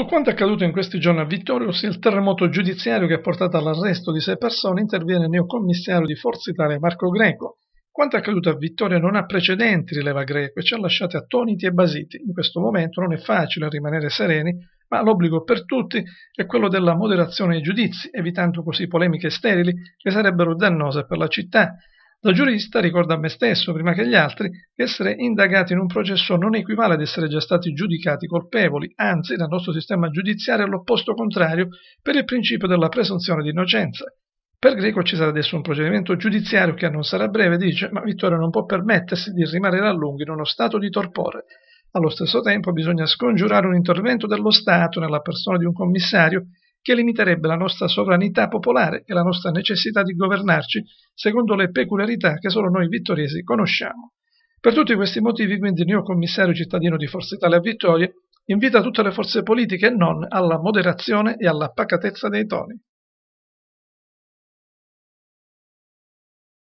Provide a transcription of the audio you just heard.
Su quanto accaduto in questi giorni a Vittorius, il terremoto giudiziario che ha portato all'arresto di sei persone interviene il neocommissario di Forza Italia Marco Greco. Quanto accaduto a Vittoria non ha precedenti, rileva Greco, e ci ha lasciati attoniti e basiti. In questo momento non è facile rimanere sereni, ma l'obbligo per tutti è quello della moderazione dei giudizi, evitando così polemiche sterili che sarebbero dannose per la città. Da giurista ricordo a me stesso, prima che agli altri, che essere indagati in un processo non equivale ad essere già stati giudicati colpevoli, anzi dal nostro sistema giudiziario è l'opposto contrario per il principio della presunzione di innocenza. Per Greco ci sarà adesso un procedimento giudiziario che non sarà breve, dice, ma Vittorio non può permettersi di rimanere a lungo in uno stato di torpore. Allo stesso tempo bisogna scongiurare un intervento dello Stato nella persona di un commissario che limiterebbe la nostra sovranità popolare e la nostra necessità di governarci secondo le peculiarità che solo noi vittoriesi conosciamo. Per tutti questi motivi, quindi, il mio commissario cittadino di Forza Italia a Vittoria invita tutte le forze politiche e non alla moderazione e alla pacatezza dei toni.